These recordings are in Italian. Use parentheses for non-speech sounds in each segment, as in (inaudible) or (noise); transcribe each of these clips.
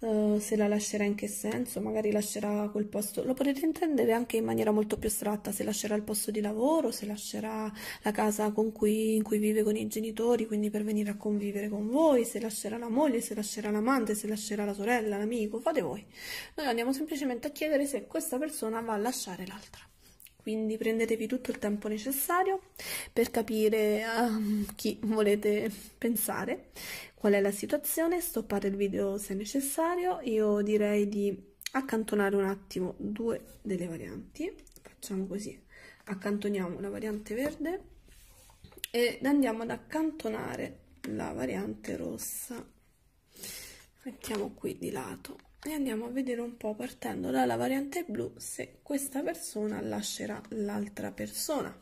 Eh, se la lascerà in che senso, magari lascerà quel posto, lo potete intendere anche in maniera molto più astratta, se lascerà il posto di lavoro, se lascerà la casa con cui, in cui vive con i genitori, quindi per venire a convivere con voi, se lascerà la moglie, se lascerà l'amante, se lascerà la sorella, l'amico, fate voi. Noi andiamo semplicemente a chiedere se questa persona va a lasciare l'altra quindi prendetevi tutto il tempo necessario per capire a ehm, chi volete pensare qual è la situazione, stoppate il video se necessario, io direi di accantonare un attimo due delle varianti, facciamo così, accantoniamo la variante verde ed andiamo ad accantonare la variante rossa, mettiamo qui di lato e andiamo a vedere un po' partendo dalla variante blu se questa persona lascerà l'altra persona.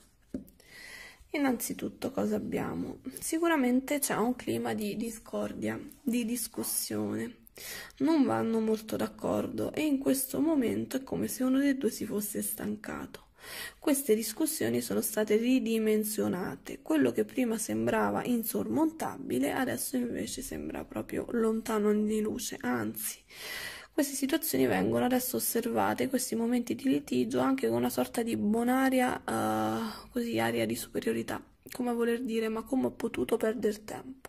Innanzitutto cosa abbiamo? Sicuramente c'è un clima di discordia, di discussione. Non vanno molto d'accordo e in questo momento è come se uno dei due si fosse stancato. Queste discussioni sono state ridimensionate, quello che prima sembrava insormontabile adesso invece sembra proprio lontano di luce, anzi queste situazioni vengono adesso osservate, questi momenti di litigio, anche con una sorta di bonaria, uh, eh, così, aria di superiorità, come voler dire, ma come ho potuto perdere tempo?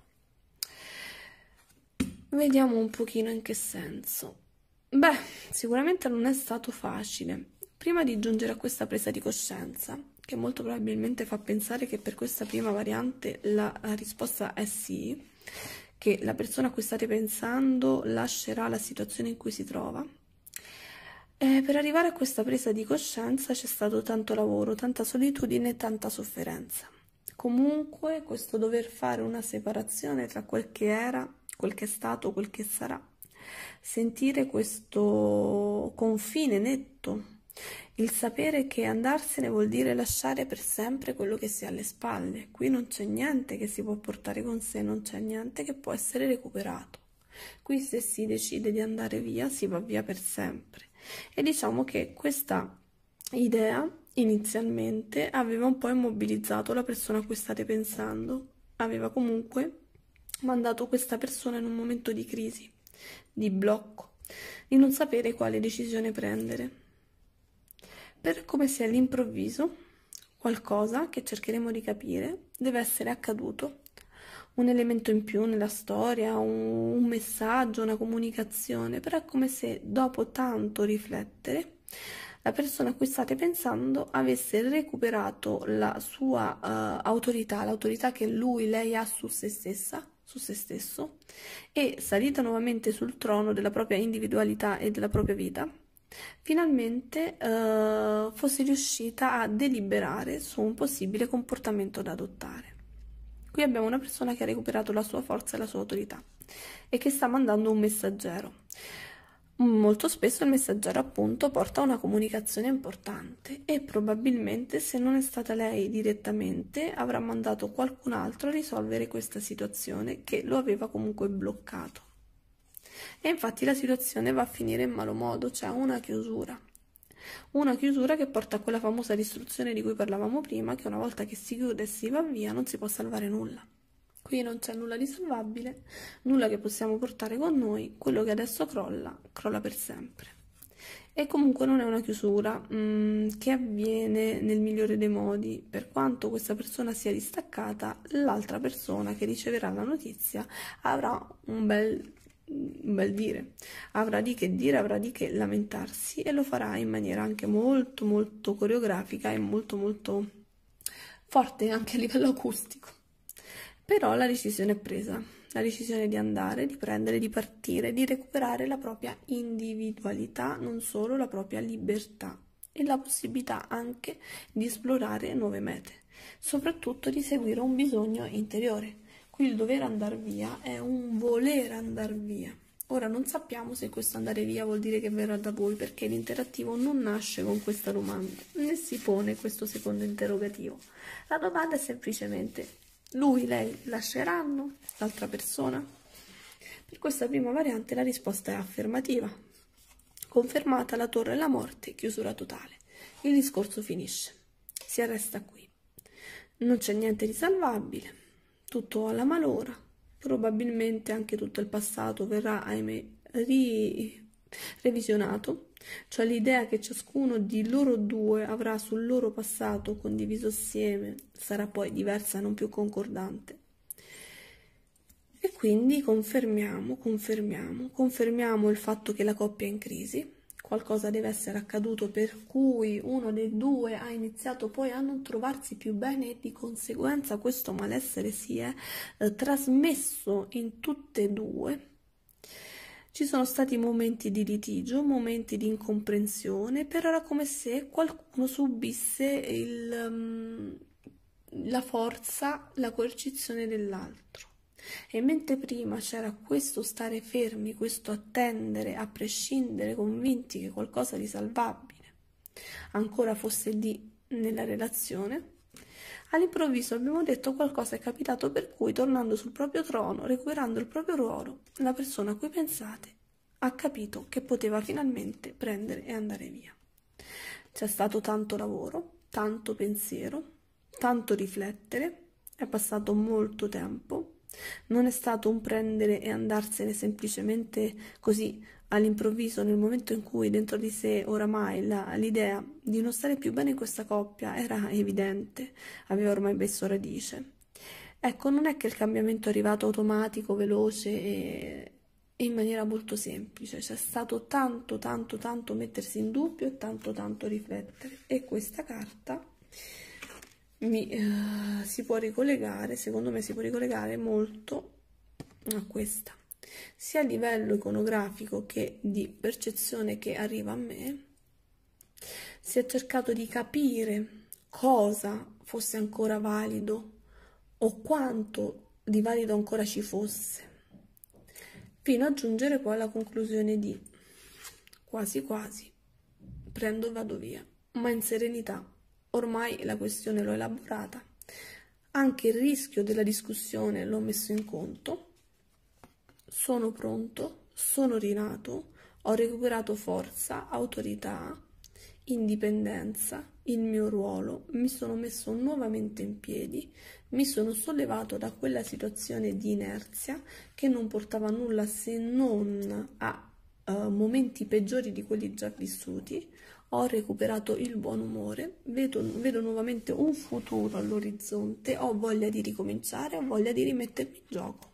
Vediamo un pochino in che senso. Beh, sicuramente non è stato facile. Prima di giungere a questa presa di coscienza, che molto probabilmente fa pensare che per questa prima variante la risposta è sì, che la persona a cui state pensando lascerà la situazione in cui si trova. E eh, per arrivare a questa presa di coscienza c'è stato tanto lavoro, tanta solitudine e tanta sofferenza. Comunque questo dover fare una separazione tra quel che era, quel che è stato, quel che sarà, sentire questo confine netto il sapere che andarsene vuol dire lasciare per sempre quello che si ha alle spalle. Qui non c'è niente che si può portare con sé, non c'è niente che può essere recuperato. Qui se si decide di andare via, si va via per sempre. E diciamo che questa idea inizialmente aveva un po' immobilizzato la persona a cui state pensando, aveva comunque mandato questa persona in un momento di crisi, di blocco, di non sapere quale decisione prendere per come se all'improvviso qualcosa che cercheremo di capire deve essere accaduto, un elemento in più nella storia, un, messaggio, una comunicazione, però è come se dopo tanto riflettere la persona a cui state pensando avesse recuperato la sua uh, autorità, l'autorità che lui, lei ha su se stessa, su se stesso, e salita nuovamente sul trono della propria individualità e della propria vita, Finalmente eh, fosse riuscita a deliberare su un possibile comportamento da adottare. Qui abbiamo una persona che ha recuperato la sua forza e la sua autorità e che sta mandando un messaggero. Molto spesso il messaggero appunto porta una comunicazione importante e probabilmente se non è stata lei direttamente avrà mandato qualcun altro a risolvere questa situazione che lo aveva comunque bloccato. E infatti la situazione va a finire in malo modo, cioè una chiusura. Una chiusura che porta a quella famosa distruzione di cui parlavamo prima, che una volta che si chiude e si va via non si può salvare nulla. Qui non c'è nulla di salvabile, nulla che possiamo portare con noi, quello che adesso crolla, crolla per sempre. E comunque non è una chiusura mh, mm, che avviene nel migliore dei modi, per quanto questa persona sia distaccata, l'altra persona che riceverà la notizia avrà un bel bel dire, avrà di che dire, avrà di che lamentarsi e lo farà in maniera anche molto molto coreografica e molto molto forte anche a livello acustico. Però la decisione è presa, la decisione di andare, di prendere, di partire, di recuperare la propria individualità, non solo la propria libertà e la possibilità anche di esplorare nuove mete, soprattutto di seguire un bisogno interiore Qui il dover andare via è un voler andare via. Ora non sappiamo se questo andare via vuol dire che verrà da voi, perché l'interattivo non nasce con questa domanda, né si pone questo secondo interrogativo. La domanda è semplicemente, lui, lei lasceranno l'altra persona? Per questa prima variante la risposta è affermativa. Confermata la torre e la morte, chiusura totale. Il discorso finisce. Si arresta qui. Non c'è niente di salvabile tutto alla malora. Probabilmente anche tutto il passato verrà, ahimè, ri... revisionato, cioè l'idea che ciascuno di loro due avrà sul loro passato condiviso assieme sarà poi diversa, non più concordante. E quindi confermiamo, confermiamo, confermiamo il fatto che la coppia è in crisi, qualcosa deve essere accaduto per cui uno dei due ha iniziato poi a non trovarsi più bene e di conseguenza questo malessere si è eh, trasmesso in tutte e due. Ci sono stati momenti di litigio, momenti di incomprensione, però era come se qualcuno subisse il, mm, la forza, la coercizione dell'altro. E mentre prima c'era questo stare fermi, questo attendere, a prescindere, convinti che qualcosa di salvabile ancora fosse lì nella relazione, all'improvviso abbiamo detto qualcosa è capitato per cui, tornando sul proprio trono, recuperando il proprio ruolo, la persona a cui pensate ha capito che poteva finalmente prendere e andare via. C'è stato tanto lavoro, tanto pensiero, tanto riflettere, è passato molto tempo, non è stato un prendere e andarsene semplicemente così all'improvviso nel momento in cui dentro di sé oramai la, l'idea di non stare più bene in questa coppia era evidente, aveva ormai messo radice. Ecco, non è che il cambiamento è arrivato automatico, veloce e in maniera molto semplice, c'è stato tanto tanto tanto mettersi in dubbio e tanto tanto riflettere e questa carta mi, uh, si può ricollegare, secondo me si può ricollegare molto a questa, sia a livello iconografico che di percezione che arriva a me, si è cercato di capire cosa fosse ancora valido o quanto di valido ancora ci fosse, fino a giungere poi alla conclusione di quasi quasi prendo e vado via, ma in serenità ormai la questione l'ho elaborata, anche il rischio della discussione l'ho messo in conto, sono pronto, sono rinato, ho recuperato forza, autorità, indipendenza, il mio ruolo, mi sono messo nuovamente in piedi, mi sono sollevato da quella situazione di inerzia che non portava a nulla se non a uh, momenti peggiori di quelli già vissuti, ho recuperato il buon umore, vedo, vedo nuovamente un futuro all'orizzonte, ho voglia di ricominciare, ho voglia di rimettermi in gioco.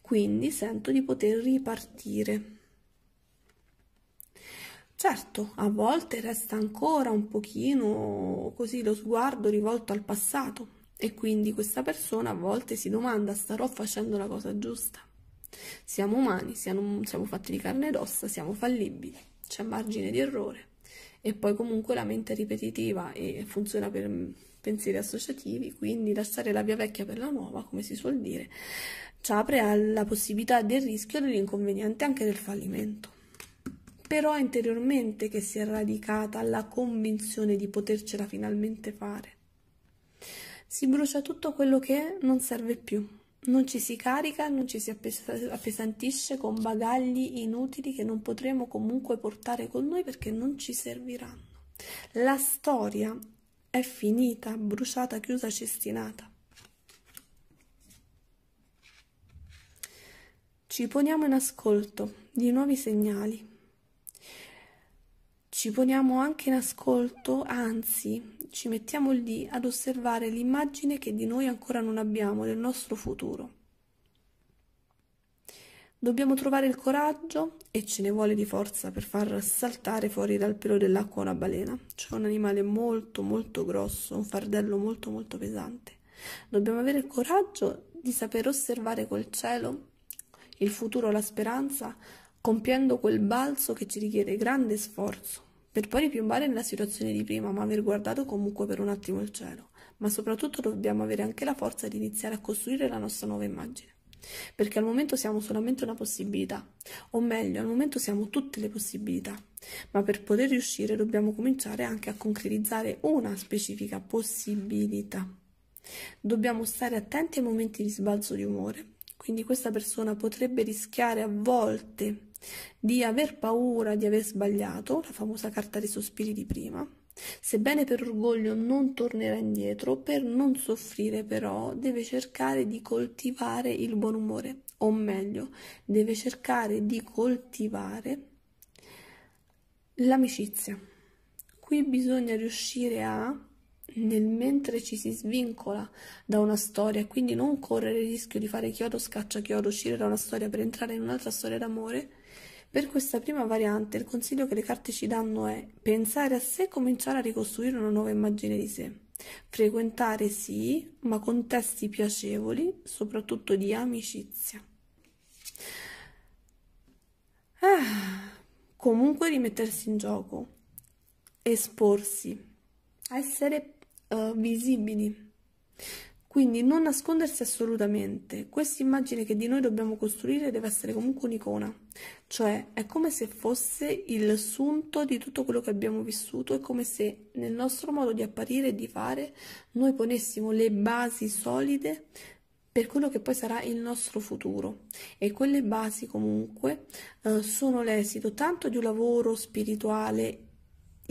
Quindi sento di poter ripartire. Certo, a volte resta ancora un pochino così lo sguardo rivolto al passato e quindi questa persona a volte si domanda starò facendo la cosa giusta. Siamo umani, siamo, siamo fatti di carne ed ossa, siamo fallibili, c'è margine di errore e poi comunque la mente è ripetitiva e funziona per pensieri associativi, quindi lasciare la via vecchia per la nuova, come si suol dire, ci apre alla possibilità del rischio, dell'inconveniente, anche del fallimento. Però è interiormente che si è radicata la convinzione di potercela finalmente fare. Si brucia tutto quello che non serve più. Non ci si carica, non ci si appesantisce con bagagli inutili che non potremo comunque portare con noi perché non ci serviranno. La storia è finita, bruciata, chiusa, cestinata. Ci poniamo in ascolto di nuovi segnali. Ci poniamo anche in ascolto, anzi, ci mettiamo lì ad osservare l'immagine che di noi ancora non abbiamo del nostro futuro. Dobbiamo trovare il coraggio e ce ne vuole di forza per far saltare fuori dal pelo dell'acqua una balena, cioè un animale molto molto grosso, un fardello molto molto pesante. Dobbiamo avere il coraggio di saper osservare col cielo il futuro, la speranza, compiendo quel balzo che ci richiede grande sforzo per poi ripiombare nella situazione di prima, ma aver guardato comunque per un attimo il cielo. Ma soprattutto dobbiamo avere anche la forza di iniziare a costruire la nostra nuova immagine. Perché al momento siamo solamente una possibilità, o meglio, al momento siamo tutte le possibilità, ma per poter riuscire dobbiamo cominciare anche a concretizzare una specifica possibilità. Dobbiamo stare attenti ai momenti di sbalzo di umore, quindi questa persona potrebbe rischiare a volte di aver paura di aver sbagliato, la famosa carta dei sospiri di prima. Sebbene per orgoglio non tornerà indietro, per non soffrire però deve cercare di coltivare il buon umore, o meglio, deve cercare di coltivare l'amicizia. Qui bisogna riuscire a nel mentre ci si svincola da una storia, quindi non correre il rischio di fare chiodo, scaccia chiodo, uscire da una storia per entrare in un'altra storia d'amore, per questa prima variante il consiglio che le carte ci danno è pensare a sé e cominciare a ricostruire una nuova immagine di sé. Frequentare sì, ma contesti piacevoli, soprattutto di amicizia. Ah, comunque rimettersi in gioco, esporsi, essere uh, visibili. Quindi non nascondersi assolutamente. Questa immagine che di noi dobbiamo costruire deve essere comunque un'icona, cioè è come se fosse il sunto di tutto quello che abbiamo vissuto, è come se nel nostro modo di apparire e di fare noi ponessimo le basi solide per quello che poi sarà il nostro futuro e quelle basi comunque eh, sono l'esito tanto di un lavoro spirituale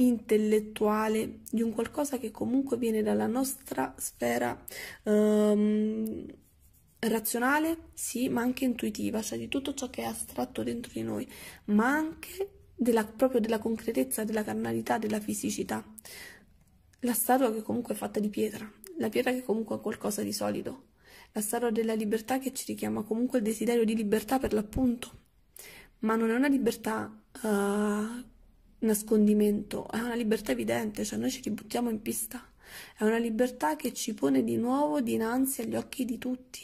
intellettuale, di un qualcosa che comunque viene dalla nostra sfera um, razionale, sì, ma anche intuitiva, cioè di tutto ciò che è astratto dentro di noi, ma anche della, proprio della concretezza, della carnalità, della fisicità. La statua che comunque è fatta di pietra, la pietra che comunque è qualcosa di solido, la statua della libertà che ci richiama comunque il desiderio di libertà per l'appunto, ma non è una libertà... Uh, nascondimento, è una libertà evidente, cioè noi ci ributtiamo in pista, è una libertà che ci pone di nuovo dinanzi agli occhi di tutti.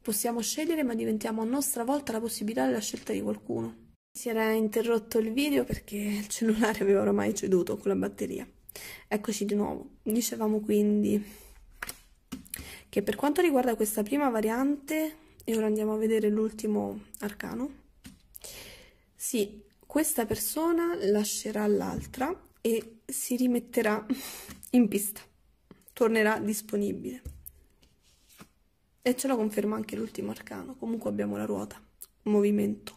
Possiamo scegliere ma diventiamo a nostra volta la possibilità della scelta di qualcuno. Si era interrotto il video perché il cellulare aveva ormai ceduto con la batteria. Eccoci di nuovo. Dicevamo quindi che per quanto riguarda questa prima variante, e ora andiamo a vedere l'ultimo arcano, sì, questa persona lascerà l'altra e si rimetterà in pista, tornerà disponibile. E ce lo conferma anche l'ultimo arcano, comunque abbiamo la ruota, movimento.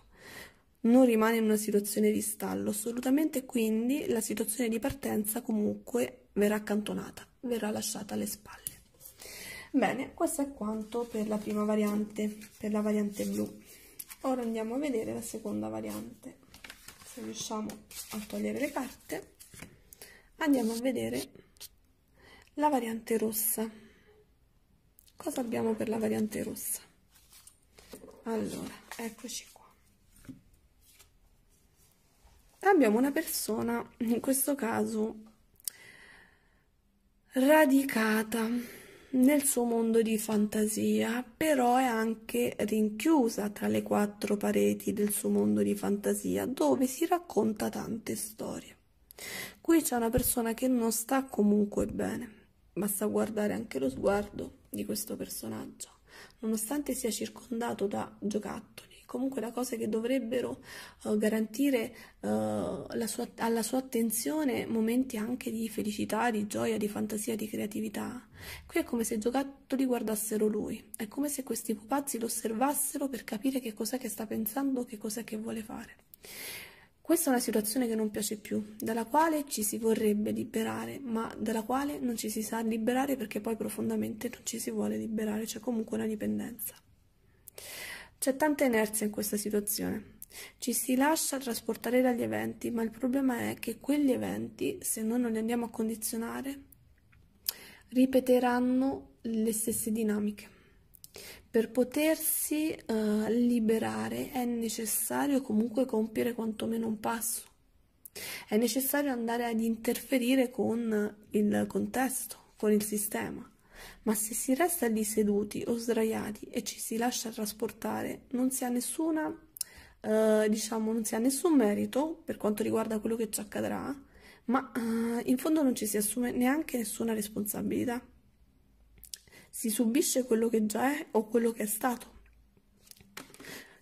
Non rimane in una situazione di stallo assolutamente, quindi la situazione di partenza comunque verrà accantonata, verrà lasciata alle spalle. Bene, questo è quanto per la prima variante, per la variante blu. Ora andiamo a vedere la seconda variante riusciamo a togliere le carte andiamo a vedere la variante rossa cosa abbiamo per la variante rossa allora eccoci qua abbiamo una persona in questo caso radicata nel suo mondo di fantasia, però è anche rinchiusa tra le quattro pareti del suo mondo di fantasia, dove si racconta tante storie. Qui c'è una persona che non sta comunque bene, basta guardare anche lo sguardo di questo personaggio, nonostante sia circondato da giocattoli comunque la cosa che dovrebbero uh, garantire uh, sua, alla sua attenzione momenti anche di felicità, di gioia, di fantasia, di creatività. Qui è come se i giocattoli guardassero lui, è come se questi pupazzi lo osservassero per capire che cos'è che sta pensando, che cos'è che vuole fare. Questa è una situazione che non piace più, dalla quale ci si vorrebbe liberare, ma dalla quale non ci si sa liberare perché poi profondamente non ci si vuole liberare, c'è cioè comunque una dipendenza. C'è tanta inerzia in questa situazione. Ci si lascia trasportare dagli eventi, ma il problema è che quegli eventi, se noi non li andiamo a condizionare, ripeteranno le stesse dinamiche. Per potersi uh, liberare è necessario comunque compiere quantomeno un passo. È necessario andare ad interferire con il contesto, con il sistema ma se si resta lì seduti o sdraiati e ci si lascia trasportare, non si ha nessuna, eh, diciamo, non si ha nessun merito per quanto riguarda quello che ci accadrà, ma eh, in fondo non ci si assume neanche nessuna responsabilità. Si subisce quello che già è o quello che è stato.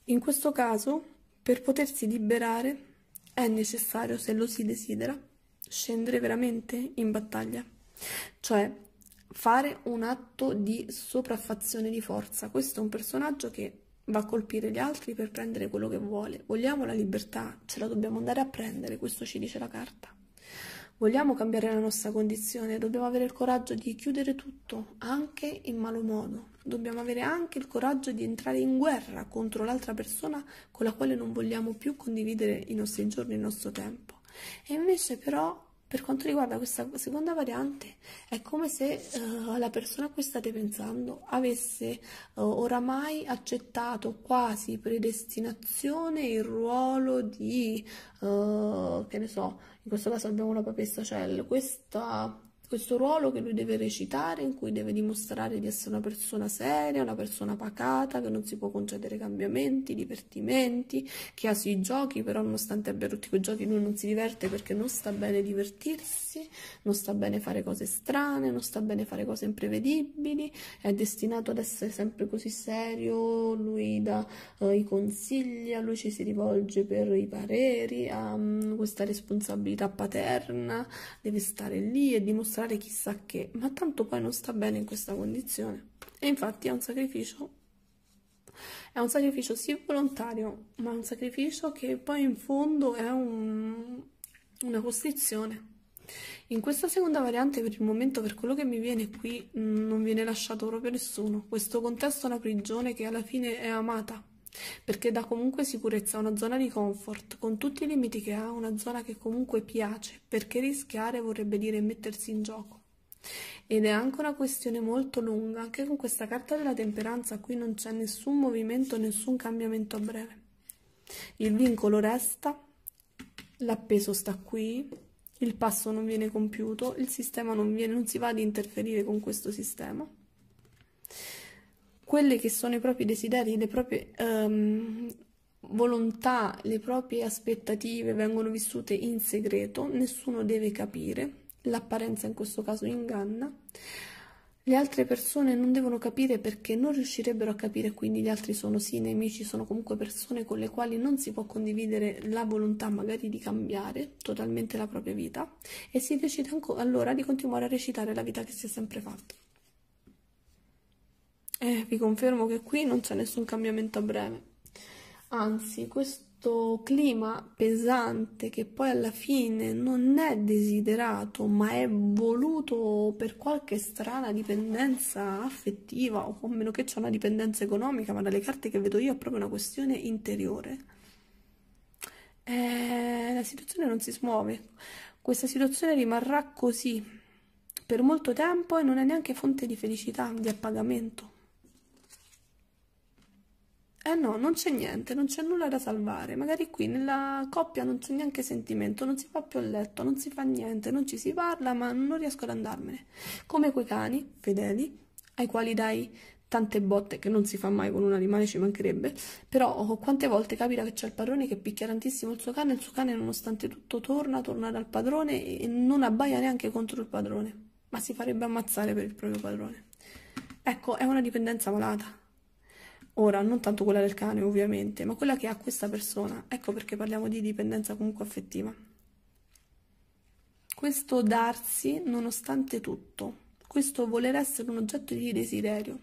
In questo caso, per potersi liberare, è necessario, se lo si desidera, scendere veramente in battaglia. Cioè, fare un atto di sopraffazione di forza. Questo è un personaggio che va a colpire gli altri per prendere quello che vuole. Vogliamo la libertà, ce la dobbiamo andare a prendere, questo ci dice la carta. Vogliamo cambiare la nostra condizione, dobbiamo avere il coraggio di chiudere tutto, anche in malo modo. Dobbiamo avere anche il coraggio di entrare in guerra contro l'altra persona con la quale non vogliamo più condividere i nostri giorni, il nostro tempo. E invece però per quanto riguarda questa seconda variante, è come se uh, la persona a cui state pensando avesse uh, oramai accettato quasi predestinazione il ruolo di, uh, che ne so, in questo caso abbiamo la papessa Cell, questa questo ruolo che lui deve recitare, in cui deve dimostrare di essere una persona seria, una persona pacata, che non si può concedere cambiamenti, divertimenti, che ha sui giochi, però nonostante abbia tutti quei giochi lui non si diverte perché non sta bene divertirsi, non sta bene fare cose strane, non sta bene fare cose imprevedibili, è destinato ad essere sempre così serio, lui dà eh, i consigli, a lui ci si rivolge per i pareri, ha mh, mm, questa responsabilità paterna, deve stare lì e dimostrare dimostrare chissà che, ma tanto poi non sta bene in questa condizione. E infatti è un sacrificio, è un sacrificio sì volontario, ma è un sacrificio che poi in fondo è un, una costrizione. In questa seconda variante per il momento, per quello che mi viene qui, non viene lasciato proprio nessuno. Questo contesto è una prigione che alla fine è amata perché dà comunque sicurezza a una zona di comfort, con tutti i limiti che ha, una zona che comunque piace, perché rischiare vorrebbe dire mettersi in gioco. Ed è anche una questione molto lunga, anche con questa carta della temperanza qui non c'è nessun movimento, nessun cambiamento a breve. Il vincolo resta, l'appeso sta qui, il passo non viene compiuto, il sistema non, viene, non si va ad interferire con questo sistema quelli che sono i propri desideri, le proprie um, volontà, le proprie aspettative vengono vissute in segreto, nessuno deve capire, l'apparenza in questo caso inganna. Le altre persone non devono capire perché non riuscirebbero a capire, quindi gli altri sono sì nemici, sono comunque persone con le quali non si può condividere la volontà magari di cambiare totalmente la propria vita e si decide allora di continuare a recitare la vita che si è sempre fatta eh, vi confermo che qui non c'è nessun cambiamento a breve. Anzi, questo clima pesante che poi alla fine non è desiderato, ma è voluto per qualche strana dipendenza affettiva, o a meno che c'è una dipendenza economica, ma dalle carte che vedo io è proprio una questione interiore. Eh, la situazione non si smuove, questa situazione rimarrà così per molto tempo e non è neanche fonte di felicità, di appagamento. Eh no, non c'è niente, non c'è nulla da salvare. Magari qui nella coppia non c'è neanche sentimento, non si fa più a letto, non si fa niente, non ci si parla, ma non riesco ad andarmene. Come quei cani fedeli, ai quali dai tante botte che non si fa mai con un animale, ci mancherebbe, però oh, quante volte capita che c'è il padrone che picchia tantissimo il suo cane e il suo cane nonostante tutto torna, torna dal padrone e non abbaia neanche contro il padrone, ma si farebbe ammazzare per il proprio padrone. Ecco, è una dipendenza malata. Ora, non tanto quella del cane, ovviamente, ma quella che ha questa persona. Ecco perché parliamo di dipendenza comunque affettiva. Questo darsi nonostante tutto, questo voler essere un oggetto di desiderio.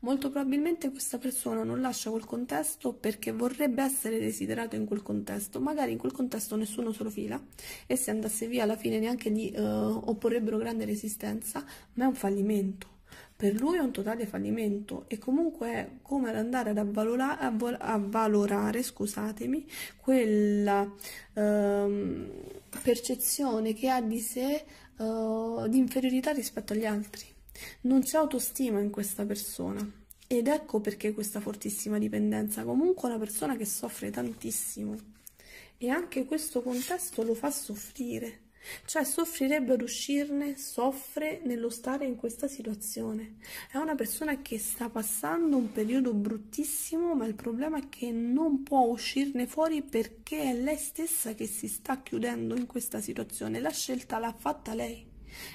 Molto probabilmente questa persona non lascia quel contesto perché vorrebbe essere desiderato in quel contesto, magari in quel contesto nessuno se lo fila e se andasse via alla fine neanche gli eh, opporrebbero grande resistenza, ma è un fallimento per lui è un totale fallimento e comunque è come ad andare ad avvalora, avvalorare scusatemi, quella ehm, percezione che ha di sé eh, di inferiorità rispetto agli altri. Non c'è autostima in questa persona. Ed ecco perché questa fortissima dipendenza, comunque è una persona che soffre tantissimo e anche questo contesto lo fa soffrire. Cioè soffrirebbe ad uscirne, soffre nello stare in questa situazione. È una persona che sta passando un periodo bruttissimo, ma il problema è che non può uscirne fuori perché è lei stessa che si sta chiudendo in questa situazione. La scelta l'ha fatta lei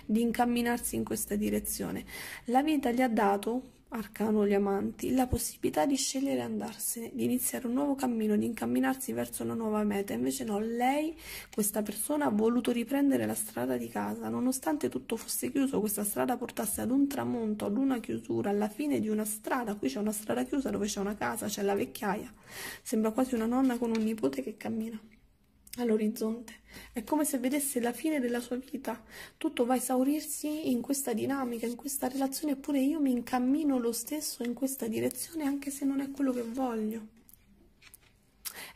di incamminarsi in questa direzione. La vita gli ha dato Arcano gli amanti la possibilità di scegliere e andarsene, di iniziare un nuovo cammino, di incamminarsi verso una nuova meta. Invece no, lei, questa persona, ha voluto riprendere la strada di casa. Nonostante tutto fosse chiuso, questa strada portasse ad un tramonto, ad una chiusura, alla fine di una strada. Qui c'è una strada chiusa dove c'è una casa, c'è la vecchiaia. Sembra quasi una nonna con un nipote che cammina all'orizzonte. È come se vedesse la fine della sua vita. Tutto va a esaurirsi in questa dinamica, in questa relazione, eppure io mi incammino lo stesso in questa direzione anche se non è quello che voglio.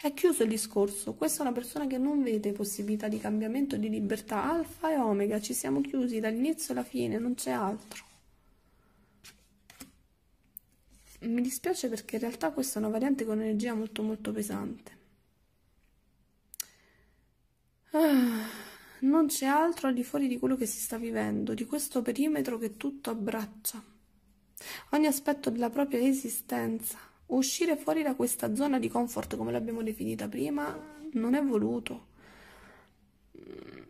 È chiuso il discorso, questa è una persona che non vede possibilità di cambiamento, di libertà, alfa e omega, ci siamo chiusi dall'inizio alla fine, non c'è altro. Mi dispiace perché in realtà questa è una variante con energia molto molto pesante. Ah, non c'è altro al di fuori di quello che si sta vivendo, di questo perimetro che tutto abbraccia. Ogni aspetto della propria esistenza. Uscire fuori da questa zona di comfort, come l'abbiamo definita prima, non è voluto.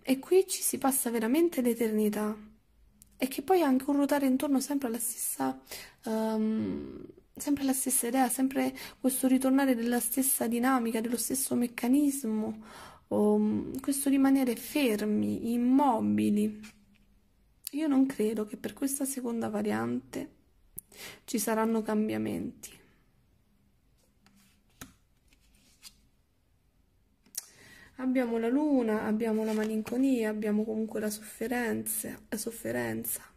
E qui ci si passa veramente l'eternità. E che poi è anche un ruotare intorno sempre alla stessa, um, sempre alla stessa idea, sempre questo ritornare della stessa dinamica, dello stesso meccanismo o mm, questo rimanere fermi, immobili. Io non credo che per questa seconda variante ci saranno cambiamenti. Abbiamo la luna, abbiamo la malinconia, abbiamo comunque la la sofferenza.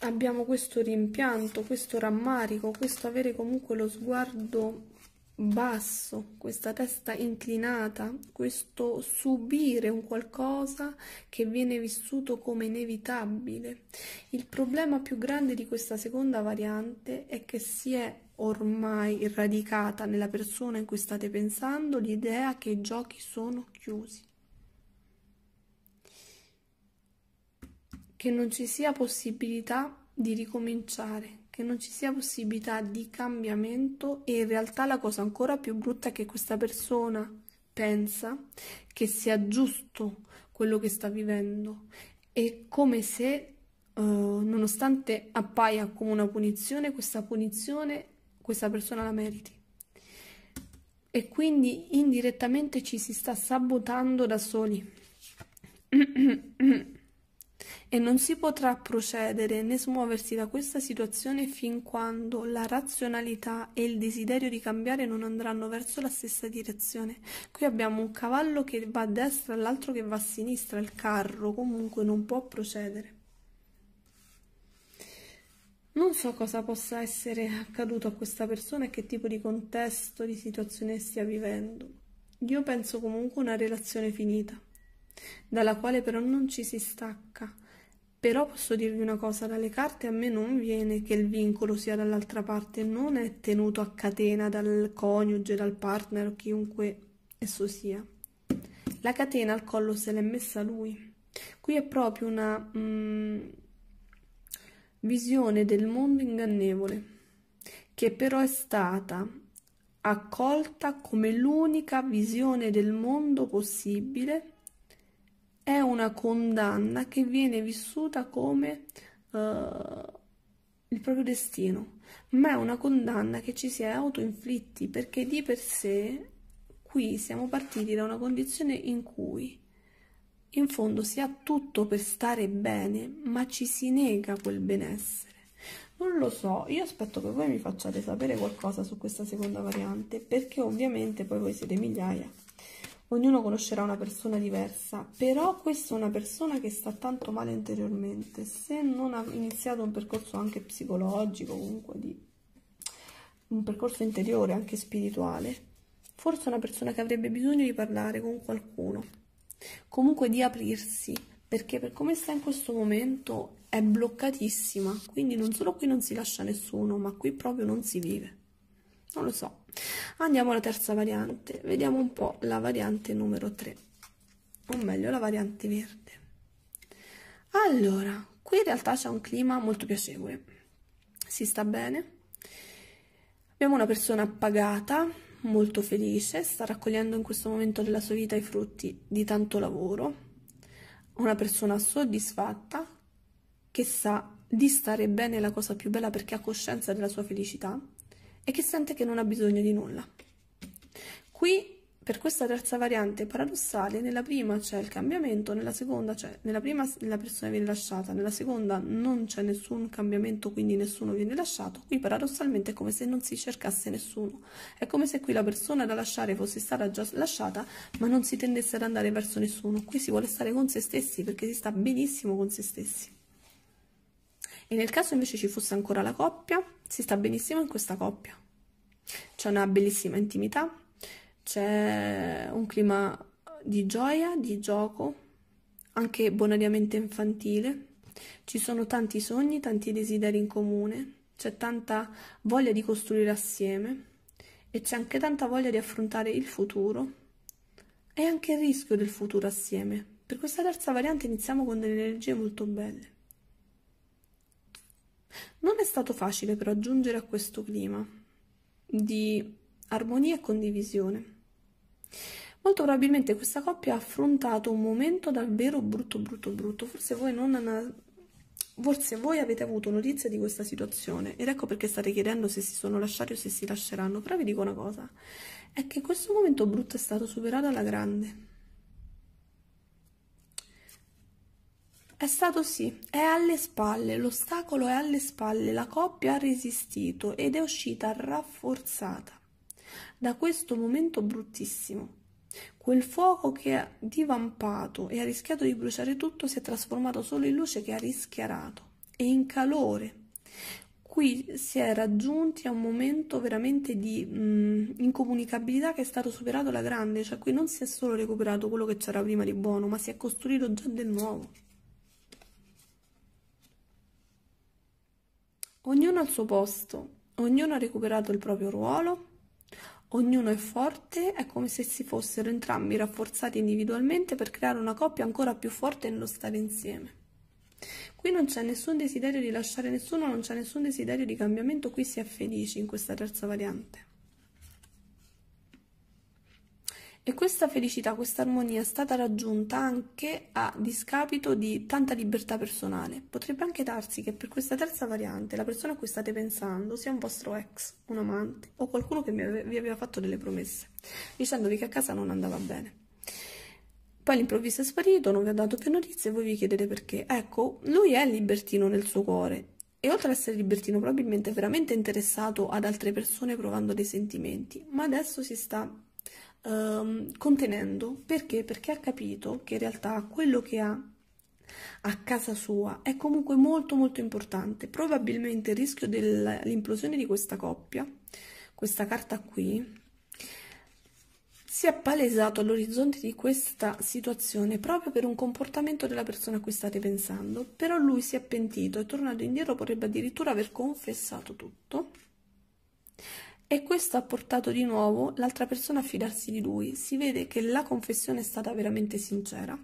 Abbiamo questo rimpianto, questo rammarico, questo avere comunque lo sguardo basso, questa testa inclinata, questo subire un qualcosa che viene vissuto come inevitabile. Il problema più grande di questa seconda variante è che si è ormai radicata nella persona in cui state pensando l'idea che i giochi sono chiusi. Che non ci sia possibilità di ricominciare, che non ci sia possibilità di cambiamento e in realtà la cosa ancora più brutta è che questa persona pensa che sia giusto quello che sta vivendo è come se eh, nonostante appaia come una punizione questa punizione questa persona la meriti e quindi indirettamente ci si sta sabotando da soli (clears throat) e non si potrà procedere né smuoversi da questa situazione fin quando la razionalità e il desiderio di cambiare non andranno verso la stessa direzione. Qui abbiamo un cavallo che va a destra e l'altro che va a sinistra, il carro comunque non può procedere. Non so cosa possa essere accaduto a questa persona e che tipo di contesto, di situazione stia vivendo. Io penso comunque una relazione finita, dalla quale però non ci si stacca però posso dirvi una cosa, dalle carte a me non viene che il vincolo sia dall'altra parte, non è tenuto a catena dal coniuge, dal partner o chiunque esso sia. La catena al collo se l'è messa lui. Qui è proprio una mh, mm, visione del mondo ingannevole, che però è stata accolta come l'unica visione del mondo possibile è una condanna che viene vissuta come uh, il proprio destino, ma è una condanna che ci si è autoinflitti perché di per sé qui siamo partiti da una condizione in cui in fondo si ha tutto per stare bene, ma ci si nega quel benessere. Non lo so, io aspetto che voi mi facciate sapere qualcosa su questa seconda variante, perché ovviamente poi voi siete migliaia ognuno conoscerà una persona diversa, però questa è una persona che sta tanto male interiormente, se non ha iniziato un percorso anche psicologico, comunque di un percorso interiore, anche spirituale, forse è una persona che avrebbe bisogno di parlare con qualcuno, comunque di aprirsi, perché per come sta in questo momento è bloccatissima, quindi non solo qui non si lascia nessuno, ma qui proprio non si vive non lo so andiamo alla terza variante vediamo un po la variante numero 3 o meglio la variante verde allora qui in realtà c'è un clima molto piacevole si sta bene abbiamo una persona appagata molto felice sta raccogliendo in questo momento della sua vita i frutti di tanto lavoro una persona soddisfatta che sa di stare bene la cosa più bella perché ha coscienza della sua felicità e che sente che non ha bisogno di nulla. Qui, per questa terza variante paradossale, nella prima c'è il cambiamento, nella seconda c'è, nella prima la persona viene lasciata, nella seconda non c'è nessun cambiamento, quindi nessuno viene lasciato. Qui paradossalmente è come se non si cercasse nessuno. È come se qui la persona da lasciare fosse stata già lasciata, ma non si tendesse ad andare verso nessuno. Qui si vuole stare con se stessi perché si sta benissimo con se stessi e nel caso invece ci fosse ancora la coppia, si sta benissimo in questa coppia. C'è una bellissima intimità, c'è un clima di gioia, di gioco, anche bonariamente infantile. Ci sono tanti sogni, tanti desideri in comune, c'è tanta voglia di costruire assieme e c'è anche tanta voglia di affrontare il futuro e anche il rischio del futuro assieme. Per questa terza variante iniziamo con delle energie molto belle. Non è stato facile però giungere a questo clima di armonia e condivisione. Molto probabilmente questa coppia ha affrontato un momento davvero brutto, brutto, brutto. Forse voi, non, forse voi avete avuto notizia di questa situazione ed ecco perché state chiedendo se si sono lasciati o se si lasceranno. Però vi dico una cosa, è che questo momento brutto è stato superato alla grande. È stato sì, è alle spalle, l'ostacolo è alle spalle, la coppia ha resistito ed è uscita rafforzata da questo momento bruttissimo. Quel fuoco che ha divampato e ha rischiato di bruciare tutto si è trasformato solo in luce che ha rischiarato e in calore. Qui si è raggiunti a un momento veramente di mh, mm, incomunicabilità che è stato superato la grande, cioè qui non si è solo recuperato quello che c'era prima di buono, ma si è costruito già del nuovo. ognuno al suo posto, ognuno ha recuperato il proprio ruolo, ognuno è forte, è come se si fossero entrambi rafforzati individualmente per creare una coppia ancora più forte nello stare insieme. Qui non c'è nessun desiderio di lasciare nessuno, non c'è nessun desiderio di cambiamento, qui si è felici in questa terza variante. E questa felicità, questa armonia è stata raggiunta anche a discapito di tanta libertà personale. Potrebbe anche darsi che per questa terza variante la persona a cui state pensando sia un vostro ex, un amante o qualcuno che vi aveva fatto delle promesse, dicendovi che a casa non andava bene. Poi all'improvviso è sparito, non vi ha dato più notizie e voi vi chiedete perché. Ecco, lui è libertino nel suo cuore e oltre ad essere libertino probabilmente è veramente interessato ad altre persone provando dei sentimenti, ma adesso si sta ehm, contenendo. Perché? Perché ha capito che in realtà quello che ha a casa sua è comunque molto molto importante. Probabilmente il rischio dell'implosione di questa coppia, questa carta qui, si è palesato all'orizzonte di questa situazione proprio per un comportamento della persona a cui state pensando, però lui si è pentito e tornato indietro potrebbe addirittura aver confessato tutto e questo ha portato di nuovo l'altra persona a fidarsi di lui. Si vede che la confessione è stata veramente sincera.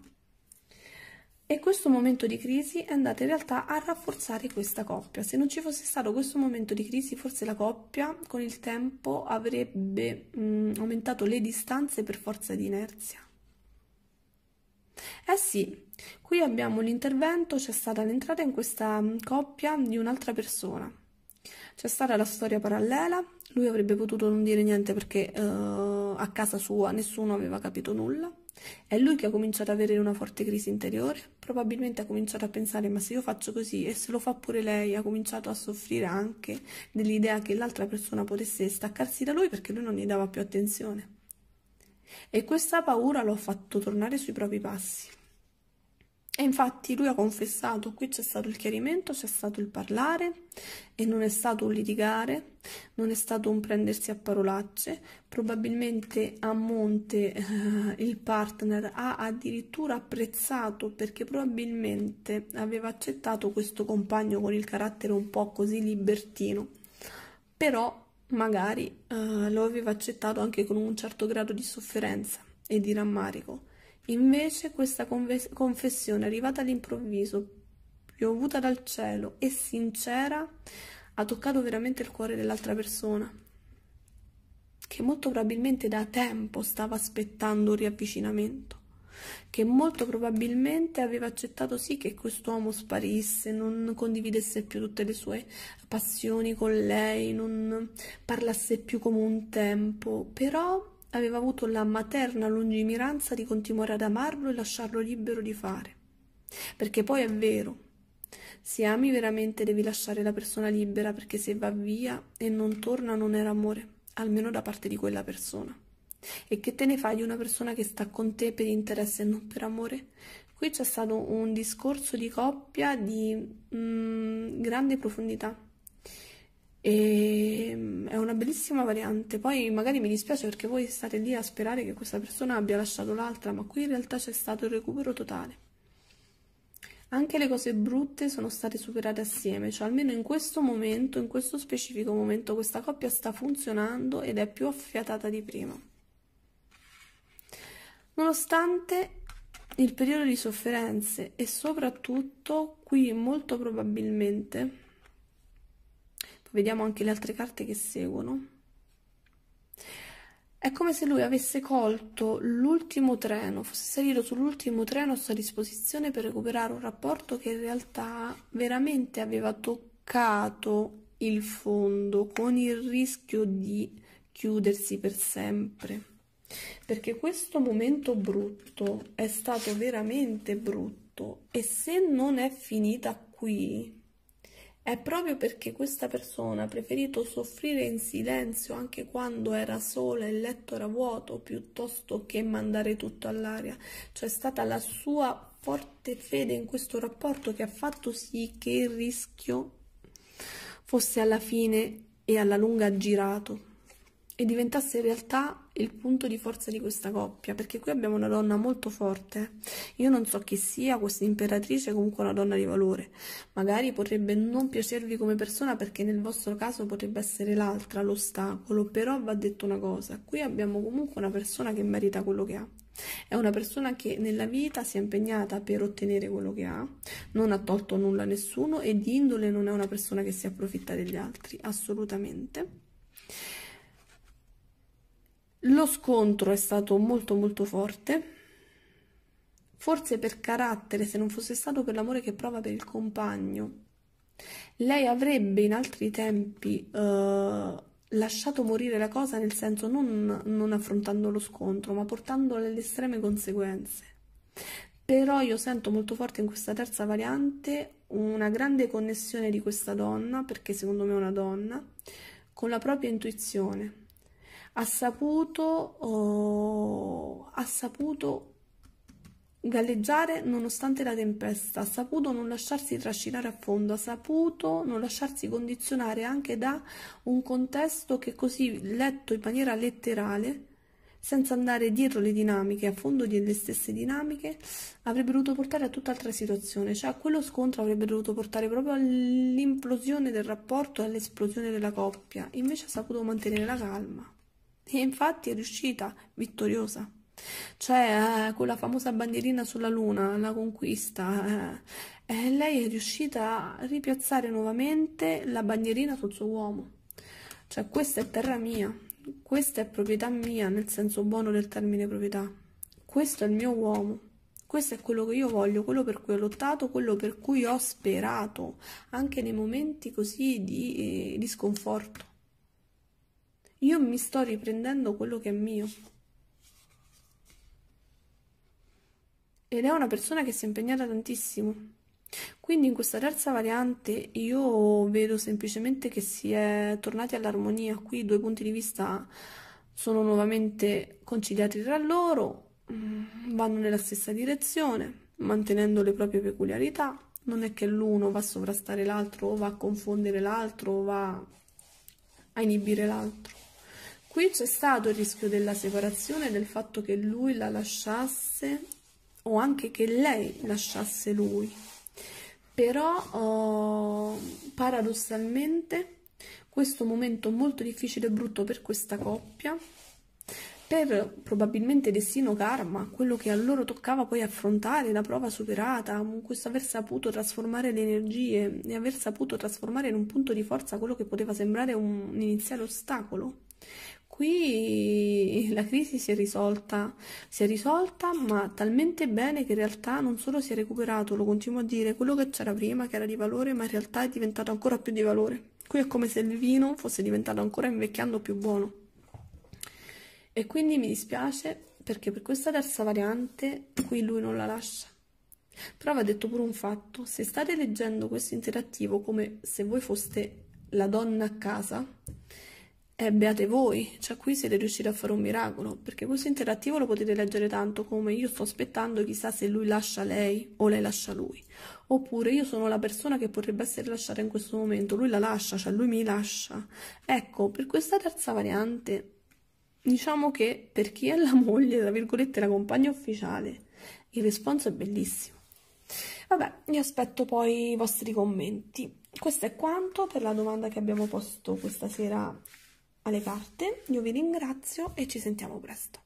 E questo momento di crisi è andato in realtà a rafforzare questa coppia. Se non ci fosse stato questo momento di crisi, forse la coppia con il tempo avrebbe mh, mm, aumentato le distanze per forza di inerzia. Eh sì, qui abbiamo l'intervento, c'è stata l'entrata in questa mm, coppia di un'altra persona c'è stata la storia parallela, lui avrebbe potuto non dire niente perché uh, a casa sua nessuno aveva capito nulla. È lui che ha cominciato ad avere una forte crisi interiore, probabilmente ha cominciato a pensare ma se io faccio così e se lo fa pure lei, ha cominciato a soffrire anche dell'idea che l'altra persona potesse staccarsi da lui perché lui non gli dava più attenzione. E questa paura lo ha fatto tornare sui propri passi. E infatti lui ha confessato, qui c'è stato il chiarimento, c'è stato il parlare, e non è stato un litigare, non è stato un prendersi a parolacce, probabilmente a monte eh, il partner ha addirittura apprezzato perché probabilmente aveva accettato questo compagno con il carattere un po' così libertino, però magari eh, lo aveva accettato anche con un certo grado di sofferenza e di rammarico. Invece questa confessione arrivata all'improvviso piovuta dal cielo e sincera, ha toccato veramente il cuore dell'altra persona, che molto probabilmente da tempo stava aspettando un riavvicinamento, che molto probabilmente aveva accettato sì che quest'uomo sparisse, non condividesse più tutte le sue passioni con lei, non parlasse più come un tempo, però aveva avuto la materna lungimiranza di continuare ad amarlo e lasciarlo libero di fare. Perché poi è vero, se ami veramente devi lasciare la persona libera perché se va via e non torna non era amore, almeno da parte di quella persona. E che te ne fai di una persona che sta con te per interesse e non per amore? Qui c'è stato un discorso di coppia di mh, mm, grande profondità. E mm, è una bellissima variante. Poi magari mi dispiace perché voi state lì a sperare che questa persona abbia lasciato l'altra, ma qui in realtà c'è stato il recupero totale anche le cose brutte sono state superate assieme, cioè almeno in questo momento, in questo specifico momento, questa coppia sta funzionando ed è più affiatata di prima. Nonostante il periodo di sofferenze e soprattutto qui molto probabilmente, vediamo anche le altre carte che seguono, è come se lui avesse colto l'ultimo treno, fosse salito sull'ultimo treno a sua disposizione per recuperare un rapporto che in realtà veramente aveva toccato il fondo con il rischio di chiudersi per sempre. Perché questo momento brutto è stato veramente brutto e se non è finita qui, è proprio perché questa persona ha preferito soffrire in silenzio anche quando era sola e il letto era vuoto piuttosto che mandare tutto all'aria. è stata la sua forte fede in questo rapporto che ha fatto sì che il rischio fosse alla fine e alla lunga girato e diventasse in realtà il punto di forza di questa coppia perché qui abbiamo una donna molto forte io non so chi sia questa imperatrice comunque una donna di valore magari potrebbe non piacervi come persona perché nel vostro caso potrebbe essere l'altra l'ostacolo però va detto una cosa qui abbiamo comunque una persona che merita quello che ha è una persona che nella vita si è impegnata per ottenere quello che ha, non ha tolto nulla a nessuno e di indole non è una persona che si approfitta degli altri, assolutamente lo scontro è stato molto molto forte forse per carattere se non fosse stato per l'amore che prova per il compagno lei avrebbe in altri tempi eh, lasciato morire la cosa nel senso non, non affrontando lo scontro ma portandola alle estreme conseguenze però io sento molto forte in questa terza variante una grande connessione di questa donna perché secondo me è una donna con la propria intuizione ha saputo, oh, ha saputo galleggiare nonostante la tempesta, ha saputo non lasciarsi trascinare a fondo, ha saputo non lasciarsi condizionare anche da un contesto che così letto in maniera letterale, senza andare dietro le dinamiche, a fondo delle stesse dinamiche, avrebbe dovuto portare a tutt'altra situazione, cioè quello scontro avrebbe dovuto portare proprio all'implosione del rapporto all'esplosione della coppia, invece ha saputo mantenere la calma. E infatti è riuscita, vittoriosa. Cioè, eh, quella famosa bandierina sulla luna, la conquista. Eh, e eh, lei è riuscita a ripiazzare nuovamente la bandierina sul suo uomo. Cioè questa è terra mia, questa è proprietà mia, nel senso buono del termine proprietà. Questo è il mio uomo. Questo è quello che io voglio, quello per cui ho lottato, quello per cui ho sperato, anche nei momenti così di, eh, di sconforto. Io mi sto riprendendo quello che è mio. Ed è una persona che si è impegnata tantissimo. Quindi in questa terza variante io vedo semplicemente che si è tornati all'armonia, qui i due punti di vista sono nuovamente conciliati tra loro, mm, vanno nella stessa direzione, mantenendo le proprie peculiarità, non è che l'uno va a sovrastare l'altro o va a confondere l'altro o va a inibire l'altro. Qui c'è stato il rischio della separazione, del fatto che lui la lasciasse o anche che lei lasciasse lui. Però oh, paradossalmente questo momento molto difficile e brutto per questa coppia, per probabilmente destino karma, quello che a loro toccava poi affrontare, la prova superata, questo aver saputo trasformare le energie e aver saputo trasformare in un punto di forza quello che poteva sembrare un iniziale ostacolo. Qui la crisi si è risolta, si è risolta ma talmente bene che in realtà non solo si è recuperato, lo continuo a dire, quello che c'era prima che era di valore ma in realtà è diventato ancora più di valore. Qui è come se il vino fosse diventato ancora invecchiando più buono. E quindi mi dispiace perché per questa terza variante qui lui non la lascia. Però va detto pure un fatto, se state leggendo questo interattivo come se voi foste la donna a casa, eh, beate voi, cioè qui siete riusciti a fare un miracolo, perché questo interattivo lo potete leggere tanto come io sto aspettando chissà se lui lascia lei o lei lascia lui, oppure io sono la persona che potrebbe essere lasciata in questo momento, lui la lascia, cioè lui mi lascia. Ecco, per questa terza variante, diciamo che per chi è la moglie, tra virgolette, la compagna ufficiale, il risponso è bellissimo. Vabbè, io aspetto poi i vostri commenti. Questo è quanto per la domanda che abbiamo posto questa sera alle carte, io vi ringrazio e ci sentiamo presto.